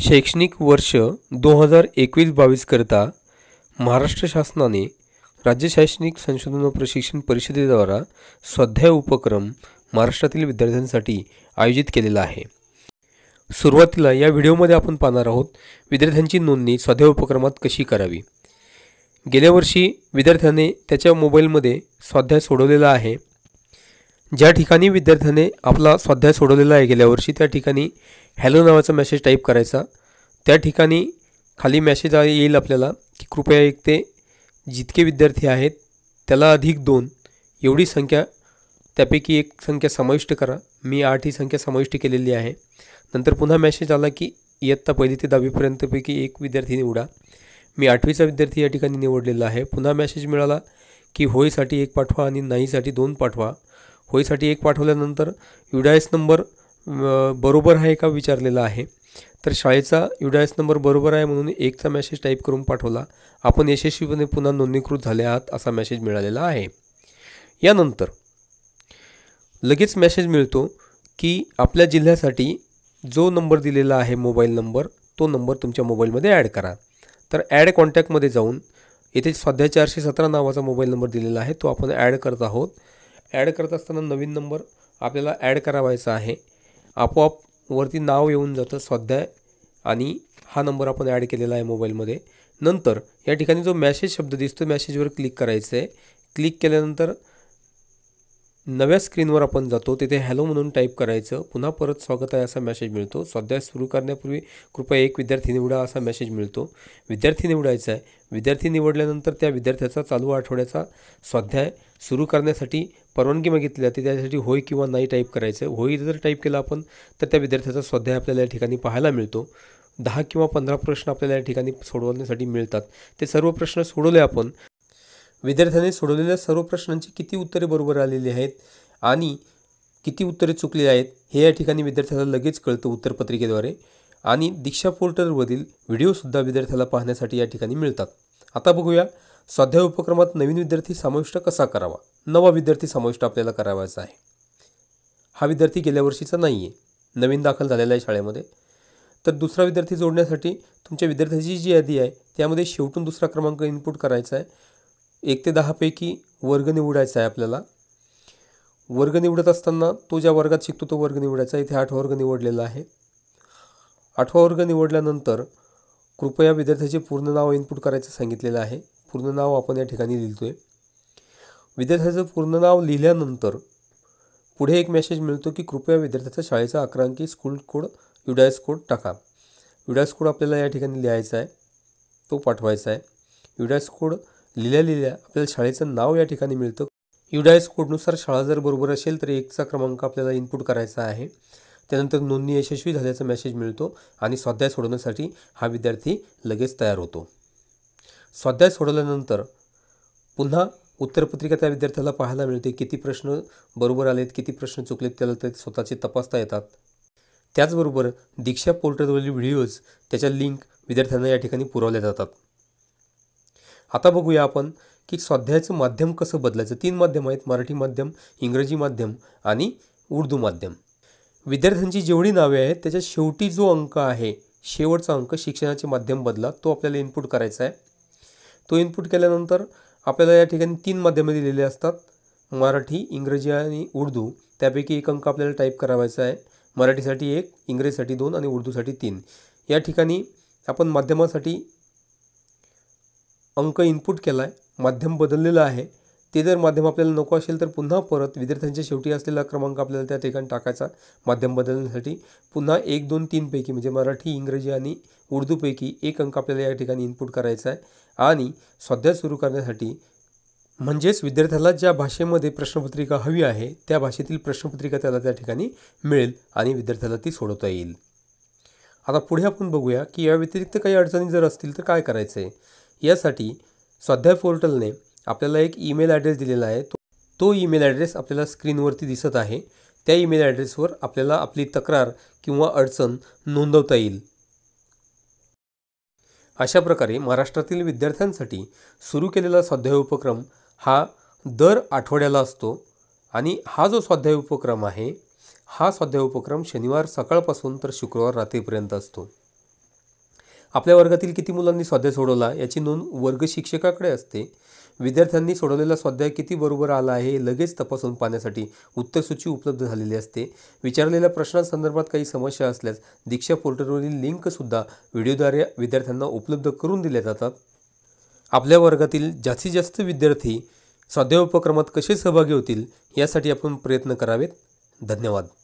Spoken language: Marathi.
शैक्षणिक वर्ष दोन हजार एकवीस बावीसकरिता महाराष्ट्र शासनाने राज्य शैक्षणिक संशोधन व प्रशिक्षण परिषदेद्वारा स्वाध्याय उपक्रम महाराष्ट्रातील विद्यार्थ्यांसाठी आयोजित केलेला आहे सुरुवातीला या व्हिडिओमध्ये आपण पाहणार आहोत विद्यार्थ्यांची नोंदणी स्वाध्याय उपक्रमात कशी करावी गेल्या वर्षी विद्यार्थ्याने त्याच्या मोबाईलमध्ये स्वाध्याय सोडवलेला आहे ज्या ठिकाणी विद्यार्थ्याने आपला स्वाध्याय सोडवलेला आहे गेल्या वर्षी त्या ठिकाणी हॅलो नावाचा मेसेज टाईप करायचा त्या ठिकाणी खाली मेसेज येईल आपल्याला की कृपया एक ते जितके विद्यार्थी आहेत त्याला अधिक दोन एवढी संख्या त्यापैकी एक संख्या समाविष्ट करा मी आठ ही संख्या समाविष्ट केलेली आहे नंतर पुन्हा मेसेज आला की इयत्ता पहिली ते दहावीपर्यंतपैकी एक विद्यार्थी निवडा मी आठवीचा विद्यार्थी या ठिकाणी निवडलेला आहे पुन्हा मेसेज मिळाला की होईसाठी एक पाठवा आणि नाहीसाठी दोन पाठवा होईसाठी एक पाठवल्यानंतर युडायस नंबर बरोबर आहे का विचारलेला आहे तर शाळेचा युडायस नंबर बरोबर आहे म्हणून एकचा मेसेज टाईप करून पाठवला आपण यशस्वीपणे पुन्हा नोंदणीकृत झाले आहात असा मेसेज मिळालेला आहे यानंतर लगेच मेसेज मिळतो की आपल्या जिल्ह्यासाठी जो नंबर दिलेला आहे मोबाईल नंबर तो नंबर तुमच्या मोबाईलमध्ये ॲड करा तर ॲड कॉन्टॅक्टमध्ये जाऊन येथे सध्या चारशे सतरा नावाचा मोबाईल नंबर दिलेला आहे तो आपण ॲड करत आहोत ॲड करत असताना नवीन नंबर आपल्याला ॲड करावायचा आहे आपोआप वरती नाव येऊन जातं स्वाध्याय आणि हा नंबर आपण ॲड केलेला आहे मोबाईलमध्ये नंतर या ठिकाणी जो मॅसेज शब्द दिसतो मॅसेजवर क्लिक करायचं आहे क्लिक केल्यानंतर नव्या स्क्रीनवर आपण जातो तिथे हॅलो म्हणून टाईप करायचं पुन्हा परत स्वागत आहे असा मेसेज मिळतो स्वाध्याय सुरू करण्यापूर्वी कृपया एक विद्यार्थी निवडा असा मेसेज मिळतो विद्यार्थी निवडायचा आहे विद्यार्थी निवडल्यानंतर त्या विद्यार्थ्याचा चालू आठवड्याचा स्वाध्याय सुरू करण्यासाठी परवानगी मागितली जाते त्यासाठी होय किंवा नाही टाईप करायचं होय जर टाईप केला आपण तर त्या विद्यार्थ्याचा स्वाध्याय आपल्याला या ठिकाणी पाहायला मिळतो दहा किंवा पंधरा प्रश्न आपल्याला या ठिकाणी सोडवण्यासाठी मिळतात ते सर्व प्रश्न सोडवले आपण विद्यार्थ्याने सोडवलेल्या सर्व प्रश्नांची किती उत्तरे बरोबर आलेली आहेत आणि किती उत्तरे चुकली आहेत हे या ठिकाणी विद्यार्थ्याला लगेच कळतं उत्तरपत्रिकेद्वारे आणि दीक्षा पोर्टलवरील व्हिडिओसुद्धा विद्यार्थ्याला पाहण्यासाठी या ठिकाणी मिळतात आता बघूया स्वाध्याय उपक्रमात नवीन विद्यार्थी समाविष्ट कसा करावा नवा विद्यार्थी समाविष्ट आपल्याला करावायचा आहे हा विद्यार्थी गेल्या वर्षीचा नाही आहे नवीन दाखल झालेला आहे शाळेमध्ये तर दुसरा विद्यार्थी जोडण्यासाठी तुमच्या विद्यार्थ्याची जी यादी आहे त्यामध्ये शेवटून दुसरा क्रमांक इनपुट करायचा आहे एक ते दहापैकी वर्ग निवडायचा आहे आपल्याला वर्ग निवडत असताना तो ज्या वर्गात शिकतो तो वर्ग निवडायचा इथे आठवा वर्ग निवडलेला आहे आठवा वर्ग निवडल्यानंतर कृपया विद्यार्थ्याचे पूर्ण नाव इनपुट करायचं सांगितलेलं आहे पूर्ण नाव आपण या ठिकाणी लिहितो आहे विद्यार्थ्याचं पूर्ण नाव लिहिल्यानंतर पुढे एक मेसेज मिळतो की कृपया विद्यार्थ्याचा शाळेचा अकरांकी स्कूल कोड युडायस कोड टाका युडायस कोड आपल्याला या ठिकाणी लिहायचा आहे तो पाठवायचा आहे युडायस कोड लिहिल्या लिहिल्या आपल्याला शाळेचं नाव या ठिकाणी मिळतं युडायस कोडनुसार शाळा जर बरोबर असेल तर एकचा क्रमांक आपल्याला इनपुट करायचा आहे त्यानंतर नोंदणी यशस्वी झाल्याचा मेसेज मिळतो आणि स्वाध्याय सोडवण्यासाठी हा विद्यार्थी लगेच तयार होतो स्वाध्याय सोडवल्यानंतर पुन्हा उत्तरपत्रिका त्या विद्यार्थ्याला पाहायला मिळते किती प्रश्न बरोबर आलेत किती प्रश्न चुकलेत त्याला ते स्वतःचे तपासता येतात त्याचबरोबर दीक्षा पोर्टलवरील व्हिडिओज त्याच्या लिंक विद्यार्थ्यांना या ठिकाणी पुरवल्या जातात आता बघूया आपण की स्वाध्यायाचं माध्यम कसं बदलायचं तीन माध्यम आहेत मराठी माध्यम इंग्रजी माध्यम आणि उर्दू माध्यम विद्यार्थ्यांची जेवढी नावे आहेत त्याच्या शेवटी जो अंक आहे शेवटचा अंक शिक्षणाचे माध्यम बदला तो आपल्याला इनपुट करायचा आहे तो इनपुट केल्यानंतर आपल्याला या ठिकाणी तीन माध्यमे दिलेली असतात मराठी इंग्रजी आणि उर्दू त्यापैकी एक अंक आपल्याला टाईप करावायचा आहे मराठीसाठी एक इंग्रजीसाठी दोन आणि उर्दूसाठी तीन या ठिकाणी आपण माध्यमासाठी अंक इनपुट केला आहे माध्यम बदललेलं आहे ते जर माध्यम आपल्याला नको असेल तर पुन्हा परत विद्यार्थ्यांच्या शेवटी असलेला क्रमांक आपल्याला त्या ठिकाणी टाकायचा माध्यम बदलण्यासाठी पुन्हा एक दोन तीनपैकी म्हणजे मराठी इंग्रजी आणि उर्दूपैकी एक अंक आपल्याला या ठिकाणी इनपुट करायचा आहे आणि सध्या सुरू करण्यासाठी म्हणजेच विद्यार्थ्याला ज्या भाषेमध्ये प्रश्नपत्रिका हवी आहे त्या भाषेतील प्रश्नपत्रिका त्याला त्या ठिकाणी मिळेल आणि विद्यार्थ्याला ती सोडवता येईल आता पुढे आपण बघूया की या व्यतिरिक्त काही अडचणी जर असतील तर काय करायचं आहे यासाठी स्वाध्याय पोर्टलने आपल्याला एक ईमेल ॲड्रेस दिलेला आहे तो तो ईमेल ॲड्रेस आपल्याला स्क्रीनवरती दिसत आहे त्या ईमेल ॲड्रेसवर आपल्याला आपली तक्रार किंवा अडचण नोंदवता येईल अशा प्रकारे महाराष्ट्रातील विद्यार्थ्यांसाठी सुरू केलेला स्वाध्याय उपक्रम हा दर आठवड्याला असतो आणि हा जो स्वाध्याय उपक्रम आहे हा स्वाध्याय उपक्रम शनिवार सकाळपासून तर शुक्रवार रात्रीपर्यंत असतो आपल्या वर्गातील किती मुलांनी स्वाध्याय सोडवला याची नोंद वर्ग शिक्षकाकडे असते विद्यार्थ्यांनी सोडवलेला स्वाध्याय किती बरोबर आला आहे हे लगेच तपासून पाहण्यासाठी उत्तरसूची उपलब्ध झालेली असते विचारलेल्या प्रश्नांसंदर्भात काही समस्या असल्यास दीक्षा पोर्टलवरील लिंकसुद्धा व्हिडिओद्वारे विद्यार्थ्यांना उपलब्ध करून दिल्या जातात आपल्या वर्गातील जास्तीत जास्त विद्यार्थी स्वाध्याय उपक्रमात कसे सहभागी होतील यासाठी आपण प्रयत्न करावेत धन्यवाद